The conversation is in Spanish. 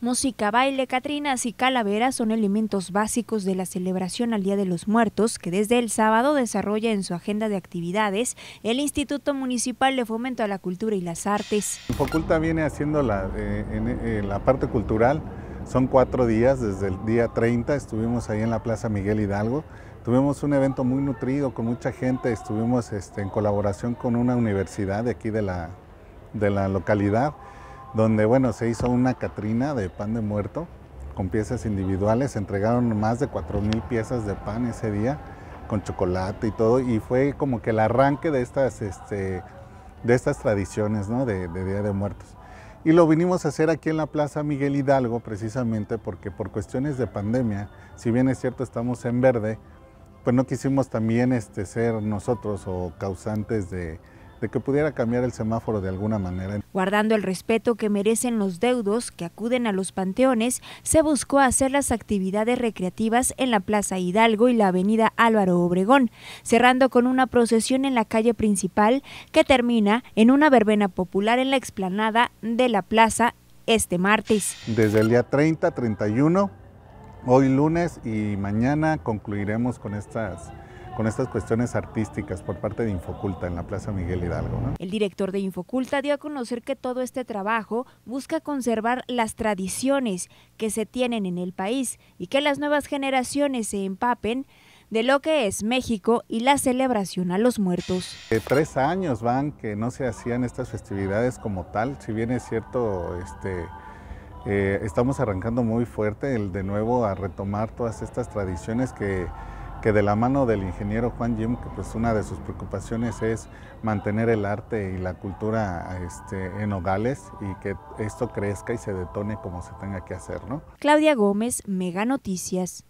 Música, baile, catrinas y calaveras son elementos básicos de la celebración al Día de los Muertos que desde el sábado desarrolla en su agenda de actividades el Instituto Municipal de Fomento a la Cultura y las Artes. Faculta viene haciendo la, eh, eh, parte cultural, son cuatro días, desde el día 30 estuvimos ahí en la Plaza Miguel Hidalgo, tuvimos un evento muy nutrido con mucha gente, estuvimos este, en colaboración con una universidad de aquí de la localidad, donde bueno, se hizo una Catrina de pan de muerto con piezas individuales, se entregaron más de 4.000 piezas de pan ese día con chocolate y todo, y fue como que el arranque de estas, este, de estas tradiciones de, de Día de Muertos. Y lo vinimos a hacer aquí en la Plaza Miguel Hidalgo precisamente porque por cuestiones de pandemia, si bien es cierto estamos en verde, pues no quisimos también este, ser nosotros o causantes de, de que pudiera cambiar el semáforo de alguna manera. Guardando el respeto que merecen los deudos que acuden a los panteones, se buscó hacer las actividades recreativas en la Plaza Hidalgo y la Avenida Álvaro Obregón, cerrando con una procesión en la calle principal que termina en una verbena popular en la explanada de la plaza este martes. Desde el día 30, 31, hoy lunes y mañana concluiremos con estas con estas cuestiones artísticas por parte de Infoculta en la Plaza Miguel Hidalgo. El director de Infoculta dio a conocer que todo este trabajo busca conservar las tradiciones que se tienen en el país y que las nuevas generaciones se empapen de lo que es México y la celebración a los muertos. Eh, tres años van que no se hacían estas festividades como tal, si bien es cierto, este, eh, estamos arrancando muy fuerte el de nuevo a retomar todas estas tradiciones que que de la mano del ingeniero Juan Jim, que pues una de sus preocupaciones es mantener el arte y la cultura este, en Nogales y que esto crezca y se detone como se tenga que hacer. ¿no? Claudia Gómez, Mega Noticias.